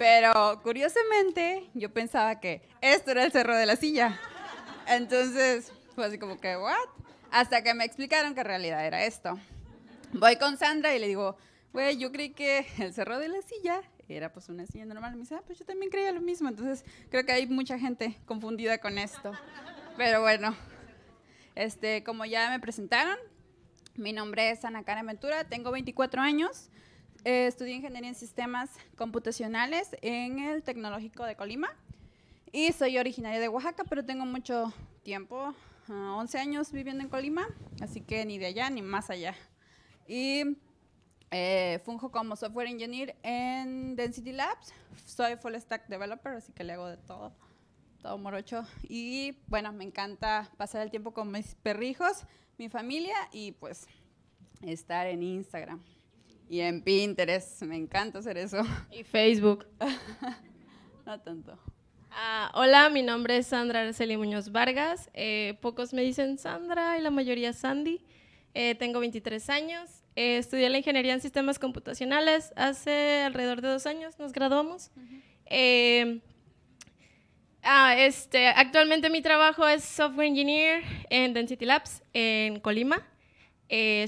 Pero curiosamente, yo pensaba que esto era el cerro de la silla. Entonces, fue así como que, ¿what? Hasta que me explicaron que en realidad era esto. Voy con Sandra y le digo, güey, yo creí que el cerro de la silla era pues una silla normal. Me dice, ah, pues yo también creía lo mismo. Entonces, creo que hay mucha gente confundida con esto. Pero bueno, este, como ya me presentaron, mi nombre es Ana Karen Ventura, tengo 24 años. Eh, estudié ingeniería en sistemas computacionales en el Tecnológico de Colima y soy originaria de Oaxaca, pero tengo mucho tiempo, 11 ah, años viviendo en Colima, así que ni de allá ni más allá. Y eh, funjo como software engineer en Density Labs, soy full stack developer, así que le hago de todo, todo morocho. Y bueno, me encanta pasar el tiempo con mis perrijos, mi familia y pues estar en Instagram. Y en Pinterest, me encanta hacer eso. Y Facebook. no tanto. Ah, hola, mi nombre es Sandra Araceli Muñoz Vargas. Eh, pocos me dicen Sandra y la mayoría Sandy. Eh, tengo 23 años. Eh, estudié la ingeniería en sistemas computacionales. Hace alrededor de dos años nos graduamos. Ah, este, actualmente mi trabajo es software engineer en Density Labs en Colima.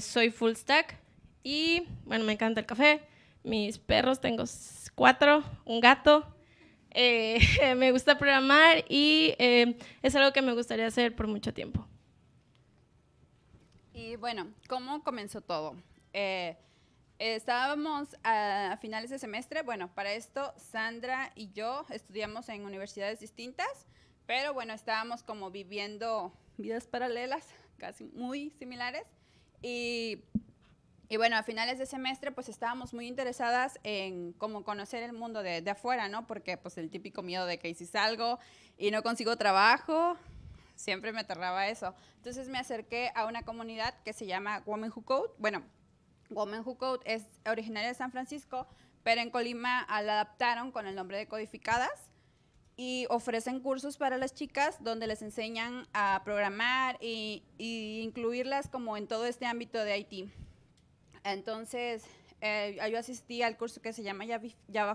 soy full stack. Y bueno, me encanta el café. Mis perros, tengo cuatro, un gato. Eh, me gusta programar y eh, es algo que me gustaría hacer por mucho tiempo. Y bueno, ¿cómo comenzó todo? Eh, estábamos a, finales de semestre, bueno, para esto Sandra y yo estudiamos en universidades distintas, pero bueno, estábamos como viviendo vidas paralelas, casi muy similares, y y bueno, a finales de semestre pues estábamos muy interesadas en cómo conocer el mundo de, afuera, ¿no? Porque pues el típico miedo de que si salgo y no consigo trabajo, siempre me aterraba eso. Entonces me acerqué a una comunidad que se llama Women Who Code. Bueno, Women Who Code es originaria de San Francisco, pero en Colima la adaptaron con el nombre de Codificadas y ofrecen cursos para las chicas donde les enseñan a programar e incluirlas como en todo este ámbito de IT. Entonces, eh, yo asistí al curso que se llama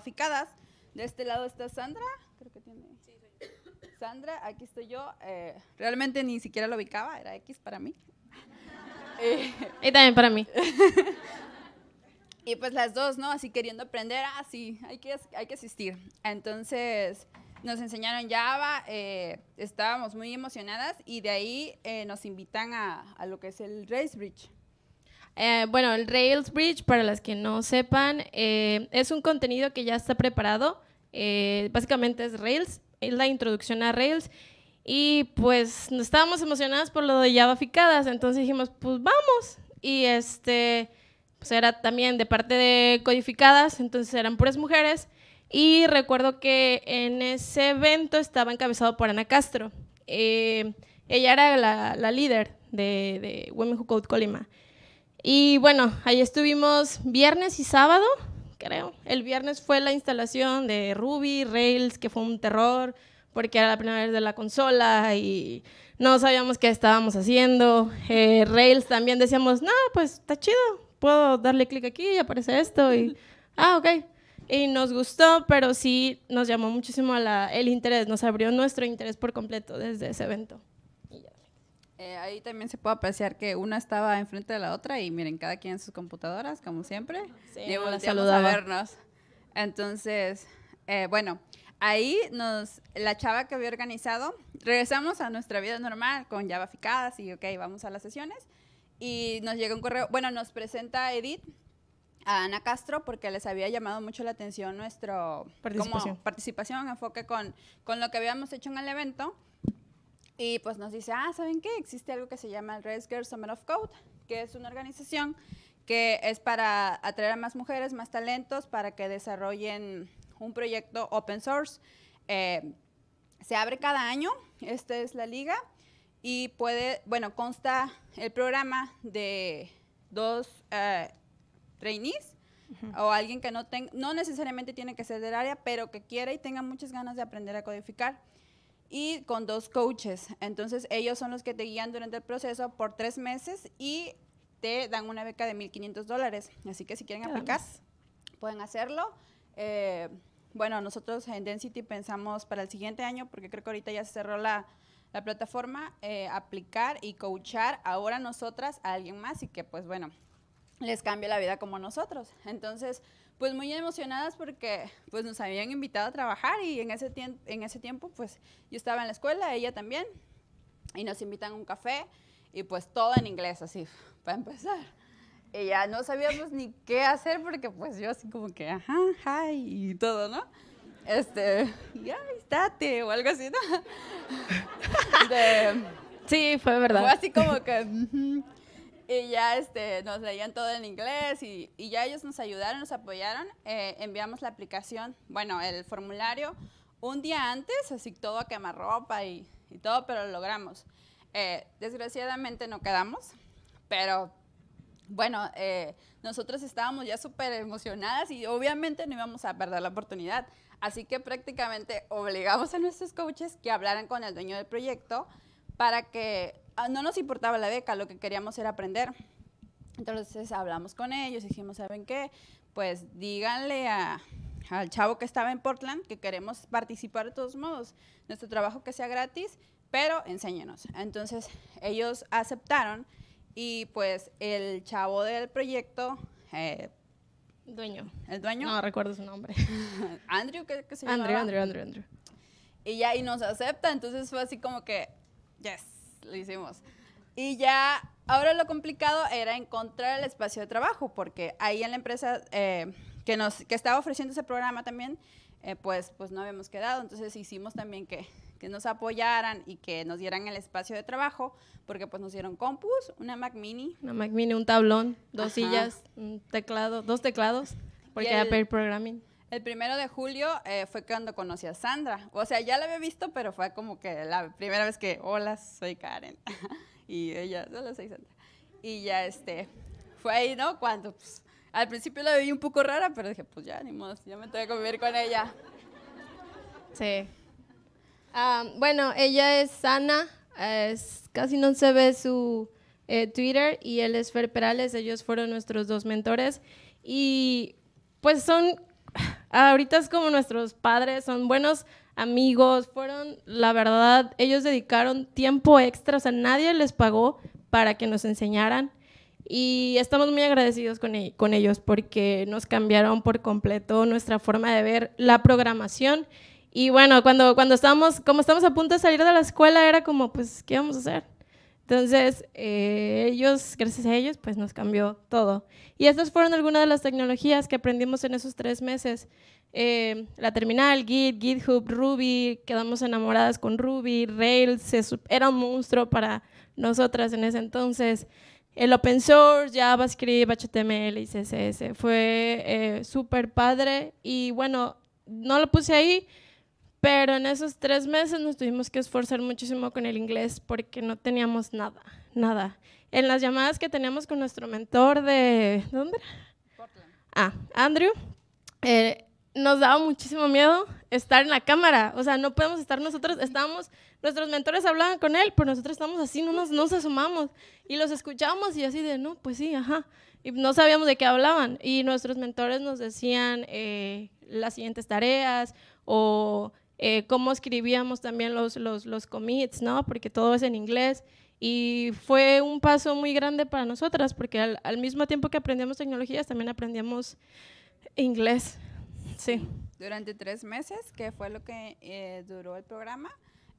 ficadas. De este lado está Sandra, creo que tiene. Sandra, aquí estoy yo. Eh, realmente ni siquiera lo ubicaba, era X para mí. Eh, y también para mí. y pues las dos, ¿no? Así queriendo aprender, así, ah, hay que, hay que asistir. Entonces, nos enseñaron Java, estábamos muy emocionadas y de ahí nos invitan a, a, lo que es el Race Bridge. Eh, bueno, el Rails Bridge, para las que no sepan, eh, es un contenido que ya está preparado. Eh, básicamente es Rails, es la introducción a Rails. Y pues estábamos emocionadas por lo de Javaficadas, entonces dijimos, pues vamos. Y este, pues era también de parte de Codificadas, entonces eran puras mujeres. Y recuerdo que en ese evento estaba encabezado por Ana Castro. ella era la, líder de Women Who Code Colima. Y bueno, ahí estuvimos viernes y sábado, creo. El viernes fue la instalación de Ruby, Rails, que fue un terror, porque era la primera vez de la consola y no sabíamos qué estábamos haciendo. Eh, Rails también decíamos, no, pues está chido, puedo darle clic aquí y aparece esto y, ah, ok. Y nos gustó, pero sí nos llamó muchísimo la, el interés, nos abrió nuestro interés por completo desde ese evento. Eh, ahí también se puede apreciar que una estaba enfrente de la otra y miren, cada quien en sus computadoras, como siempre. Sí, y a vernos. Entonces, eh, bueno, ahí nos, la chava que había organizado, regresamos a nuestra vida normal con ya ficadas y ok, vamos a las sesiones. Y nos llega un correo, bueno, nos presenta Edith a Ana Castro porque les había llamado mucho la atención nuestro participación, enfoque con, con lo que habíamos hecho en el evento. Y pues nos dice, ah, ¿saben qué? Existe algo que se llama el Red Girls Summer of Code, que es una organización que es para atraer a más mujeres, más talentos, para que desarrollen un proyecto open source. Eh, se abre cada año, esta es la liga, y puede, bueno, consta el programa de dos eh, trainees o alguien que no no necesariamente tiene que ser del área, pero que quiera y tenga muchas ganas de aprender a codificar y con dos coaches. Entonces ellos son los que te guían durante el proceso por tres meses y te dan una beca de 1.500 dólares. Así que si quieren aplicar, pueden hacerlo. Eh, bueno, nosotros en Density pensamos para el siguiente año, porque creo que ahorita ya se cerró la, la plataforma, eh, aplicar y coachar ahora nosotras a alguien más y que pues bueno, les cambie la vida como nosotros. Entonces, pues muy emocionadas porque pues nos habían invitado a trabajar y en ese, en ese tiempo pues yo estaba en la escuela, ella también, y nos invitan a un café y pues todo en inglés así, para empezar. Y ya no sabíamos ni qué hacer porque pues yo así como que, ajá, hi, y todo, ¿no? Este, ya, estate o algo así, ¿no? sí, fue verdad. Fue así como que y ya este, nos leían todo en inglés y, y ya ellos nos ayudaron, nos apoyaron. Eh, enviamos la aplicación, bueno, el formulario un día antes, así todo a quemarropa y, y todo, pero lo logramos. Eh, desgraciadamente no quedamos, pero bueno, eh, nosotros estábamos ya súper emocionadas y obviamente no íbamos a perder la oportunidad. Así que prácticamente obligamos a nuestros coaches que hablaran con el dueño del proyecto para que Ah, no nos importaba la beca, lo que queríamos era aprender. Entonces hablamos con ellos, dijimos, ¿saben qué? Pues díganle al chavo que estaba en Portland que queremos participar de todos modos. Nuestro trabajo que sea gratis, pero enséñenos. Entonces ellos aceptaron y pues el chavo del proyecto... Eh, dueño. ¿El dueño? No recuerdo su nombre. Andrew, ¿qué, se llama? Andrew, Andrew, Andrew, Y ya, y nos acepta, entonces fue así como que, yes lo hicimos. Y ya, ahora lo complicado era encontrar el espacio de trabajo, porque ahí en la empresa eh, que, nos, que estaba ofreciendo ese programa también, eh, pues, pues no habíamos quedado. Entonces hicimos también que, nos apoyaran y que nos dieran el espacio de trabajo, porque pues nos dieron compus, una Mac Mini. Una Mac Mini, un tablón, dos sillas, un teclado, dos teclados, porque era pair programming. El primero de julio eh, fue cuando conocí a Sandra. O sea, ya la había visto, pero fue como que la primera vez que, hola, soy Karen. y ella, hola, soy Sandra. Y ya este, fue ahí, ¿no? Cuando pues, al principio la vi un poco rara, pero dije, pues ya, ni modo, ya me tengo que convivir con ella. Sí. bueno, ella es Ana. es, casi no se ve su eh, Twitter y él es Fer Perales, ellos fueron nuestros dos mentores y pues son Ah, ahorita es como nuestros padres, son buenos amigos, fueron, la verdad, ellos dedicaron tiempo extra, o sea, nadie les pagó para que nos enseñaran y estamos muy agradecidos con, e-, con ellos porque nos cambiaron por completo nuestra forma de ver la programación y bueno, cuando, cuando estábamos, como estamos a punto de salir de la escuela, era como, pues, ¿qué vamos a hacer? Entonces, eh, ellos, gracias a ellos, pues nos cambió todo. Y estas fueron algunas de las tecnologías que aprendimos en esos tres meses. Eh, la terminal, Git, GitHub, Ruby, quedamos enamoradas con Ruby, Rails, era un monstruo para nosotras en ese entonces. El open source, JavaScript, HTML y CSS. Fue eh, súper padre y bueno, no lo puse ahí, pero en esos tres meses nos tuvimos que esforzar muchísimo con el inglés porque no teníamos nada, nada. En las llamadas que teníamos con nuestro mentor de... ¿Dónde era? Portland. Ah, Andrew. Eh, nos daba muchísimo miedo estar en la cámara. O sea, no podemos estar nosotros, estábamos, nuestros mentores hablaban con él, pero nosotros estábamos así, no nos, nos asomamos. Y los escuchábamos y así de, no, pues sí, ajá. Y no sabíamos de qué hablaban. Y nuestros mentores nos decían eh, las siguientes tareas o eh, cómo escribíamos también los, los, los commits, ¿no? Porque todo es en inglés. Y fue un paso muy grande para nosotras, porque al, mismo tiempo que aprendíamos tecnologías, también aprendíamos inglés. Sí. Durante tres meses, que fue lo que eh, duró el programa,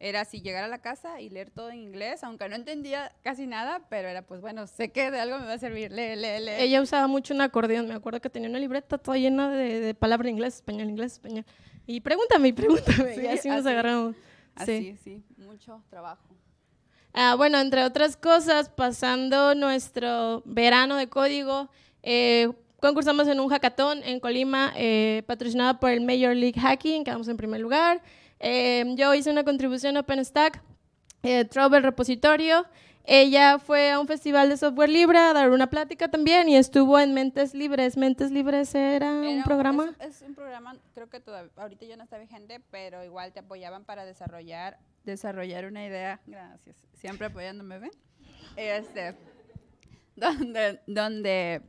era así llegar a la casa y leer todo en inglés, aunque no entendía casi nada, pero era pues bueno, sé que de algo me va a servir, lee, lee, lee. Ella usaba mucho un acordeón, me acuerdo que tenía una libreta toda llena de, de palabras inglés, español, inglés, español. Y pregúntame, pregúntame. así, nos agarramos. Así, sí, sí. Mucho trabajo. Ah, bueno, entre otras cosas, pasando nuestro verano de código, eh, concursamos en un hackathon en Colima, eh, patrocinado por el Major League Hacking, quedamos en primer lugar. Eh, yo hice una contribución a OpenStack, eh, Trouble Repositorio, ella fue a un festival de software libre a dar una plática también y estuvo en Mentes Libres. Mentes Libres era, un programa. Es, un programa, creo que todavía, ahorita ya no está vigente, pero igual te apoyaban para desarrollar, desarrollar una idea. Gracias. Siempre apoyándome, ¿ven? Este, donde, donde,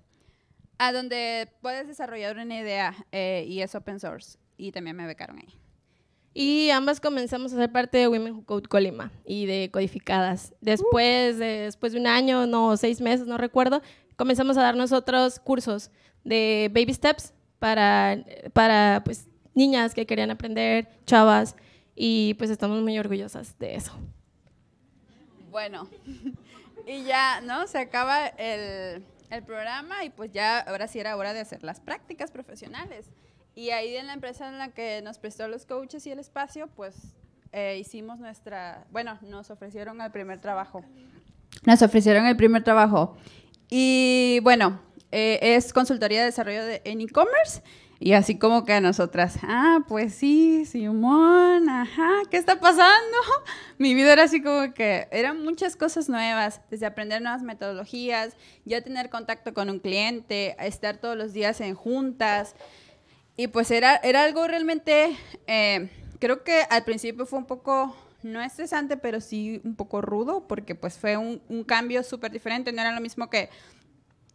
a donde puedes desarrollar una idea eh, y es open source. Y también me becaron ahí. Y ambas comenzamos a ser parte de Women Who Code Colima y de Codificadas. Después, de, después de un año, no, seis meses, no recuerdo, comenzamos a dar nosotros cursos de baby steps para, para pues, niñas que querían aprender, chavas, y pues estamos muy orgullosas de eso. Bueno, y ya, ¿no? Se acaba el, el programa y pues ya ahora sí era hora de hacer las prácticas profesionales. Y ahí en la empresa en la que nos prestó los coaches y el espacio, pues eh, hicimos nuestra, bueno, nos ofrecieron el primer trabajo. Nos ofrecieron el primer trabajo. Y bueno, eh, es consultoría de desarrollo de, en e-commerce. Y así como que a nosotras, ah, pues sí, Simón, ajá, ¿qué está pasando? Mi vida era así como que eran muchas cosas nuevas, desde aprender nuevas metodologías, ya tener contacto con un cliente, estar todos los días en juntas. Y pues era, era algo realmente, eh, creo que al principio fue un poco, no estresante, pero sí un poco rudo, porque pues fue un, cambio súper diferente, no era lo mismo que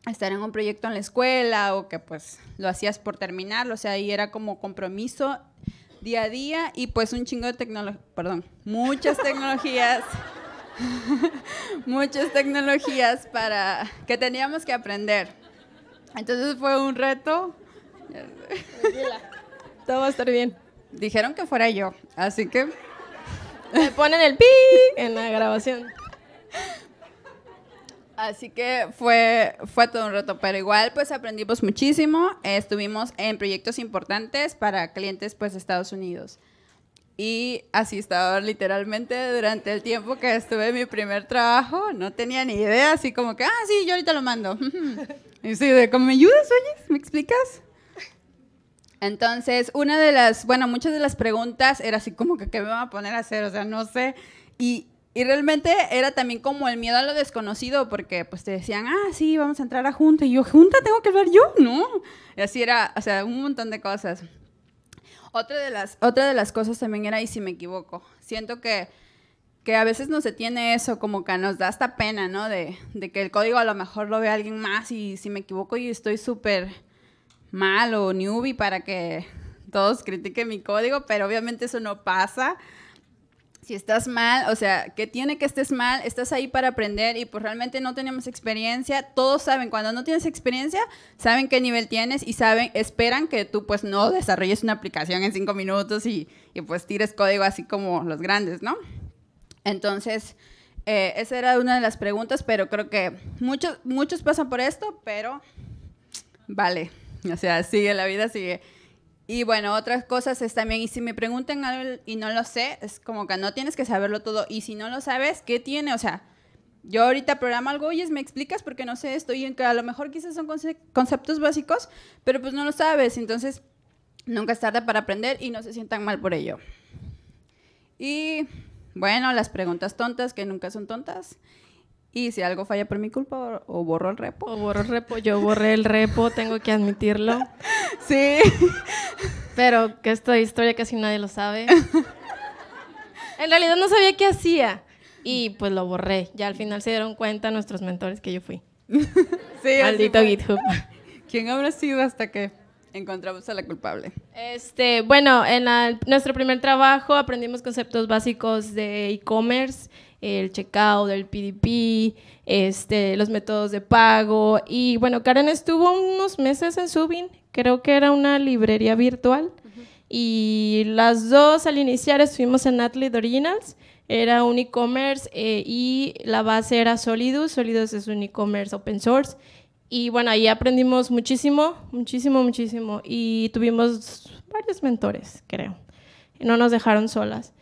estar en un proyecto en la escuela o que pues lo hacías por terminar, o sea, ahí era como compromiso día a día y pues un chingo de tecnología, perdón, muchas tecnologías, muchas tecnologías para que teníamos que aprender. Entonces fue un reto Todo va a estar bien. Dijeron que fuera yo, así que... Me ponen el pi en la grabación. Así que fue, fue todo un reto, pero igual pues aprendimos muchísimo, estuvimos en proyectos importantes para clientes pues de Estados Unidos. Y así estaba literalmente durante el tiempo que estuve en mi primer trabajo, no tenía ni idea, así como que, ah, sí, yo ahorita lo mando. y sí, de, ¿cómo me ayudas, oyes? ¿Me explicas? Entonces, una de las, bueno, muchas de las preguntas era así como que, ¿qué me va a poner a hacer? O sea, no sé. Y, realmente era también como el miedo a lo desconocido, porque pues te decían, ah, sí, vamos a entrar a junta. Y yo, ¿junta tengo que ver yo? No. Y así era, o sea, un montón de cosas. Otra de las, otra de las cosas también era, y si me equivoco, siento que, que a veces no se tiene eso, como que nos da esta pena, ¿no? De, de que el código a lo mejor lo ve alguien más y si me equivoco y estoy súper mal o newbie para que todos critiquen mi código, pero obviamente eso no pasa. Si estás mal, o sea, que tiene que estés mal, estás ahí para aprender y pues realmente no tenemos experiencia. Todos saben, cuando no tienes experiencia, saben qué nivel tienes y saben, esperan que tú pues no desarrolles una aplicación en cinco minutos y, pues tires código así como los grandes, ¿no? Entonces, eh, esa era una de las preguntas, pero creo que muchos, muchos pasan por esto, pero vale. O sea, sigue, la vida sigue. Y bueno, otras cosas es también, y si me preguntan algo y no lo sé, es como que no tienes que saberlo todo. Y si no lo sabes, ¿qué tiene? O sea, yo ahorita programo algo, oye, me explicas porque no sé esto, y en que a lo mejor quizás son conceptos básicos, pero pues no lo sabes. Entonces, nunca es tarde para aprender y no se sientan mal por ello. Y bueno, las preguntas tontas que nunca son tontas. Y si algo falla por mi culpa, o borro el repo. O borro el repo. Yo borré el repo, tengo que admitirlo. sí. Pero que esta historia casi nadie lo sabe. En realidad no sabía qué hacía. Y pues lo borré. Ya al final se dieron cuenta nuestros mentores que yo fui. sí, Maldito GitHub. ¿Quién habrá sido hasta que encontramos a la culpable? Este, bueno, en nuestro primer trabajo aprendimos conceptos básicos de e-commerce el checkout, del PDP, este, los métodos de pago. Y bueno, Karen estuvo unos meses en Subin, creo que era una librería virtual. Y las dos al iniciar estuvimos en Athlete Originals, era un e-commerce eh, y la base era Solidus. Solidus es un e-commerce open source. Y bueno, ahí aprendimos muchísimo, muchísimo, muchísimo. Y tuvimos varios mentores, creo. No nos dejaron solas.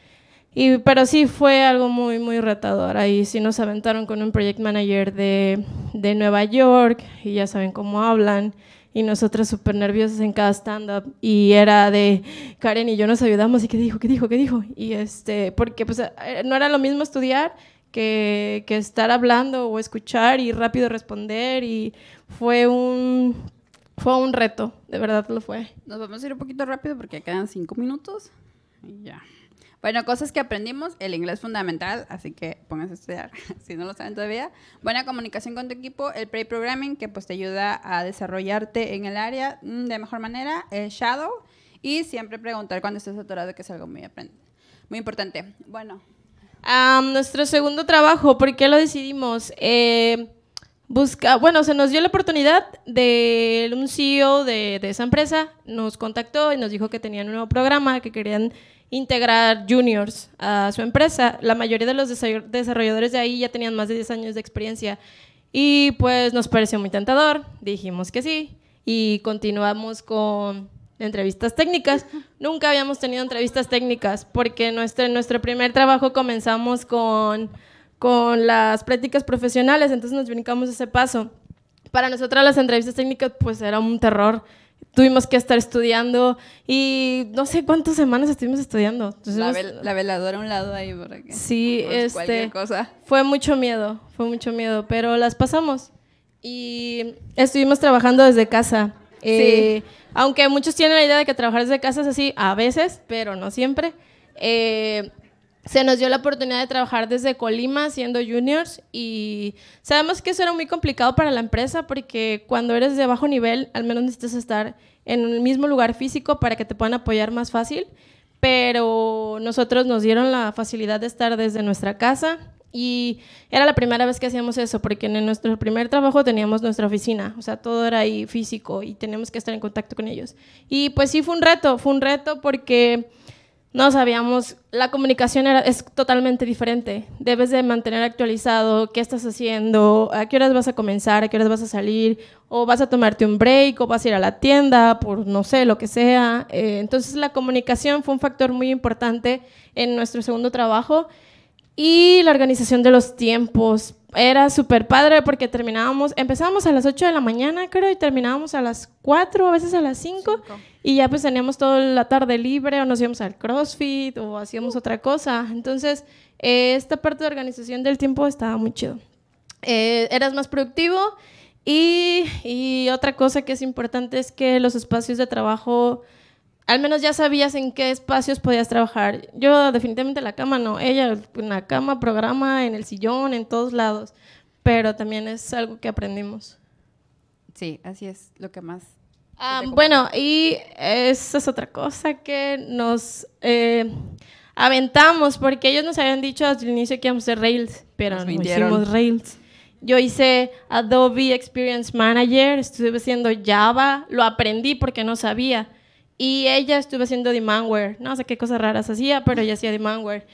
Y, pero sí fue algo muy, muy retador. Ahí sí nos aventaron con un project manager de, de Nueva York y ya saben cómo hablan. Y nosotras súper nerviosas en cada stand-up. Y era de Karen y yo nos ayudamos. ¿Y qué dijo? ¿Qué dijo? ¿Qué dijo? Y este, porque pues eh, no era lo mismo estudiar que, que estar hablando o escuchar y rápido responder. Y fue un fue un reto, de verdad lo fue. Nos vamos a ir un poquito rápido porque quedan cinco minutos y ya. Bueno, cosas que aprendimos, el inglés fundamental, así que pónganse a estudiar si no lo saben todavía. Buena comunicación con tu equipo, el pre-programming que pues te ayuda a desarrollarte en el área mm, de mejor manera, el shadow y siempre preguntar cuando estés doctorado que es algo muy, muy importante. Bueno. nuestro segundo trabajo, ¿por qué lo decidimos? Eh, busca, bueno, se nos dio la oportunidad de un CEO de, de, esa empresa, nos contactó y nos dijo que tenían un nuevo programa, que querían integrar juniors a su empresa. La mayoría de los desarrolladores de ahí ya tenían más de 10 años de experiencia y pues nos pareció muy tentador, dijimos que sí y continuamos con entrevistas técnicas. Nunca habíamos tenido entrevistas técnicas porque nuestro, nuestro primer trabajo comenzamos con, las prácticas profesionales, entonces nos brincamos ese paso. Para nosotras las entrevistas técnicas pues era un terror tuvimos que estar estudiando y no sé cuántas semanas estuvimos estudiando. Entonces, la, veladora a un lado ahí, por aquí. Sí, este, cosa. fue mucho miedo, fue mucho miedo, pero las pasamos y estuvimos trabajando desde casa. Eh, aunque muchos tienen la idea de que trabajar desde casa es así, a veces, pero no siempre. Eh, se nos dio la oportunidad de trabajar desde Colima siendo juniors y sabemos que eso era muy complicado para la empresa porque cuando eres de bajo nivel al menos necesitas estar en el mismo lugar físico para que te puedan apoyar más fácil, pero nosotros nos dieron la facilidad de estar desde nuestra casa y era la primera vez que hacíamos eso porque en nuestro primer trabajo teníamos nuestra oficina, o sea, todo era ahí físico y tenemos que estar en contacto con ellos. Y pues sí fue un reto, fue un reto porque no sabíamos, la comunicación es totalmente diferente. Debes de mantener actualizado qué estás haciendo, a qué horas vas a comenzar, a qué horas vas a salir, o vas a tomarte un break, o vas a ir a la tienda por, no sé, lo que sea. Eh, entonces la comunicación fue un factor muy importante en nuestro segundo trabajo y la organización de los tiempos, era súper padre porque terminábamos, empezábamos a las 8 de la mañana, creo, y terminábamos a las 4, a veces a las 5, y ya pues teníamos toda la tarde libre o nos íbamos al CrossFit o hacíamos otra cosa. Entonces, eh, esta parte de organización del tiempo estaba muy chido. Eh, eras más productivo y otra cosa que es importante es que los espacios de trabajo al menos ya sabías en qué espacios podías trabajar. Yo definitivamente la cama no, ella una la cama, programa, en el sillón, en todos lados, pero también es algo que aprendimos. Sí, así es lo que más. Ah, bueno, y esa es otra cosa que nos eh, aventamos, porque ellos nos habían dicho desde el inicio que íbamos a hacer Rails, pero no hicimos Rails. Yo hice Adobe Experience Manager, estuve haciendo Java, lo aprendí porque no sabía. Y ella estuvo haciendo demandware, no sé qué cosas raras hacía, pero ella hacía demandware.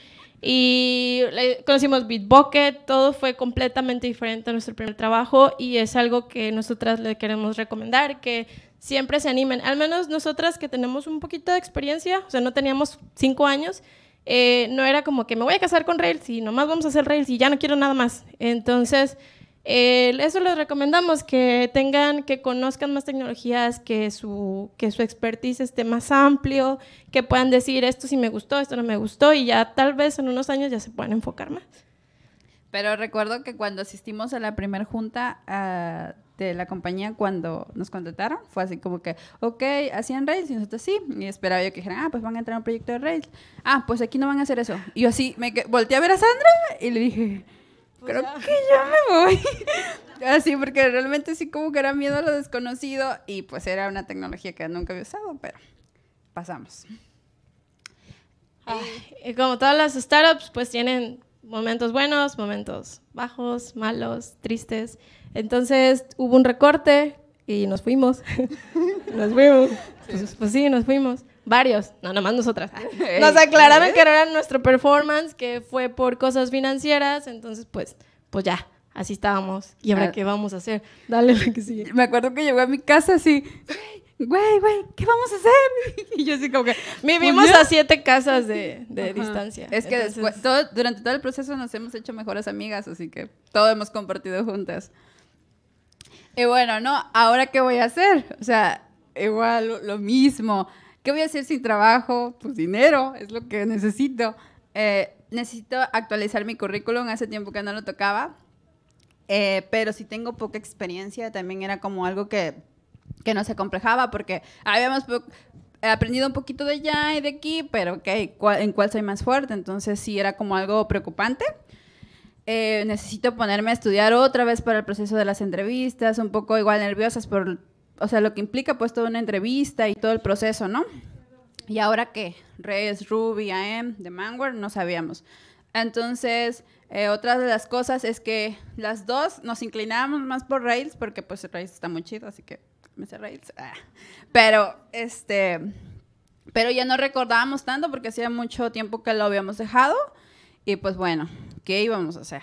Y conocimos Bitbucket, todo fue completamente diferente a nuestro primer trabajo y es algo que nosotras le queremos recomendar, que siempre se animen. Al menos nosotras que tenemos un poquito de experiencia, o sea, no teníamos cinco años, eh, no era como que me voy a casar con Rails y nomás vamos a hacer Rails y ya no quiero nada más. Entonces, eso les recomendamos, que tengan, que conozcan más tecnologías, que su, que su expertise esté más amplio, que puedan decir esto sí me gustó, esto no me gustó y ya tal vez en unos años ya se puedan enfocar más. Pero recuerdo que cuando asistimos a la primera junta ah, de la compañía, cuando nos contrataron, fue así como que, ok, hacían Rails y nosotros sí. Y esperaba yo que dijeran, ah, pues van a entrar a un proyecto de Rails. Ah, pues aquí no van a hacer eso. Y yo así me volteé a ver a Sandra y le dije, pues creo que ya me voy. Así, ah, porque realmente sí como que era miedo a lo desconocido y pues era una tecnología que nunca había usado, pero pasamos. y como todas las startups, pues tienen momentos buenos, momentos bajos, malos, tristes. Entonces hubo un recorte y nos fuimos. nos fuimos. Pues, pues sí, nos fuimos varios, no, nomás nosotras. Nos aclararon que era nuestro performance, que fue por cosas financieras, entonces pues, pues ya, así estábamos. ¿Y ahora ah. qué vamos a hacer? Dale lo que sigue. Me acuerdo que llegó a mi casa así, güey, güey, ¿qué vamos a hacer? Y yo así como que... Vivimos pues a siete casas de, distancia. Es que durante todo el proceso nos hemos hecho mejores amigas, así que todo hemos compartido juntas. Y bueno, ¿no? ¿Ahora qué voy a hacer? O sea, igual lo mismo. ¿Qué voy a hacer sin trabajo? Pues dinero, es lo que necesito. Eh, necesito actualizar mi currículum, hace tiempo que no lo tocaba, eh, pero si tengo poca experiencia, también era como algo que, que no se complejaba porque habíamos aprendido un poquito de allá y de aquí, pero ¿en cuál soy más fuerte? Entonces sí era como algo preocupante. Eh, necesito ponerme a estudiar otra vez para el proceso de las entrevistas, un poco igual nerviosas por o sea, lo que implica pues toda una entrevista y todo el proceso, ¿no? Y ahora qué, ¿Rails, Ruby, AM, de Manware, no sabíamos. Entonces, eh, otra de las cosas es que las dos nos inclinábamos más por Rails, porque pues Rails está muy chido, así que me sé Rails. Ah. Pero, este, pero ya no recordábamos tanto porque hacía mucho tiempo que lo habíamos dejado. Y pues bueno, ¿qué íbamos a hacer?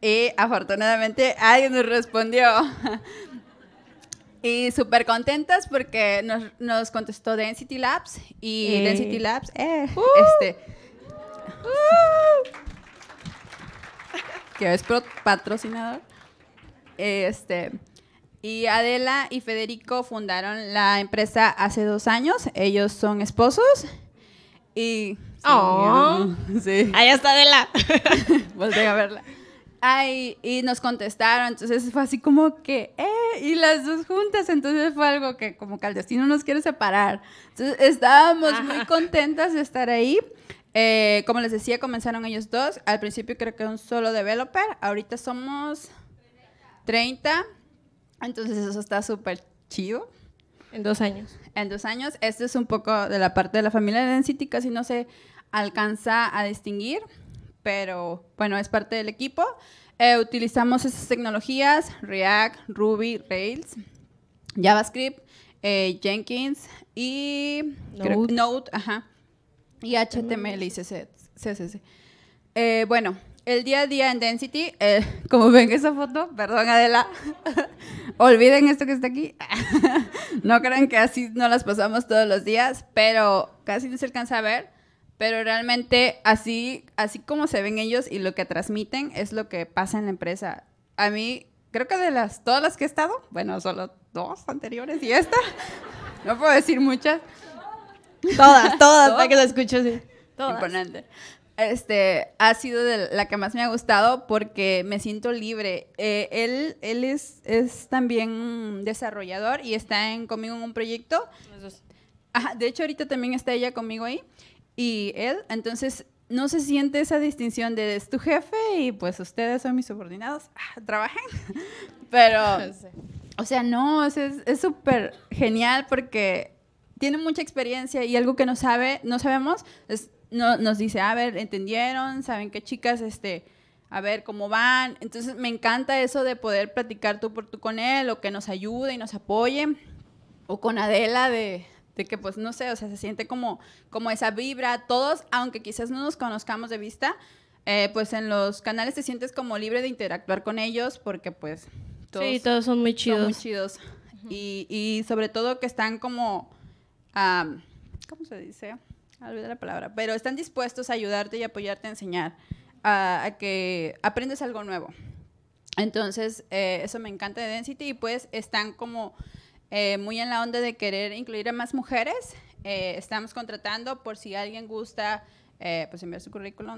Y afortunadamente alguien nos respondió. Y súper contentas porque nos, nos, contestó Density Labs y eh. Density Labs, eh, uh. este. Uh. que es patrocinador. Este. Y Adela y Federico fundaron la empresa hace dos años. Ellos son esposos. Y. Oh. Ahí está Adela. Voltea a verla y nos contestaron, entonces fue así como que, eh, y las dos juntas, entonces fue algo que como que al destino nos quiere separar. Entonces estábamos muy contentas de estar ahí. Eh, como les decía, comenzaron ellos dos. Al principio creo que un solo developer, ahorita somos 30, entonces eso está súper chido. En dos años. En dos años. esto es un poco de la parte de la familia de Density, casi no se alcanza a distinguir pero bueno, es parte del equipo. Eh, utilizamos esas tecnologías, React, Ruby, Rails, JavaScript, eh, Jenkins y Node, ajá, y HTML y CSS. Eh, bueno, el día a día en Density, como ven esa foto, perdón Adela, olviden esto que está aquí. no crean que así no las pasamos todos los días, pero casi no se alcanza a ver. Pero realmente así, así como se ven ellos y lo que transmiten es lo que pasa en la empresa. A mí, creo que de las, todas las que he estado, bueno, solo dos anteriores y esta, no puedo decir muchas. Todas, todas, para que la escuches. Imponente. Este, ha sido de la que más me ha gustado porque me siento libre. Eh, él él es, es también desarrollador y está en, conmigo en un proyecto. de hecho, ahorita también está ella conmigo ahí y él. Entonces, no se siente esa distinción de es tu jefe y pues ustedes son mis subordinados, ah, trabajen. Pero, o sea, no, es súper genial porque tiene mucha experiencia y algo que no sabe, no sabemos, no, nos dice, a ver, entendieron, saben qué chicas, este, a ver cómo van. Entonces me encanta eso de poder platicar tú por tú con él o que nos ayude y nos apoye. O con Adela de, de que pues no sé, o sea, se siente como, como esa vibra, todos, aunque quizás no nos conozcamos de vista, eh, pues en los canales te sientes como libre de interactuar con ellos porque pues todos, sí, todos son muy chidos. y, sobre todo que están como, ¿cómo se dice? Ah, olvidé la palabra, pero están dispuestos a ayudarte y apoyarte a enseñar, a, que aprendes algo nuevo. Entonces, eh, eso me encanta de Density y pues están como eh, muy en la onda de querer incluir a más mujeres. Eh, estamos contratando por si alguien gusta eh, pues enviar su currículum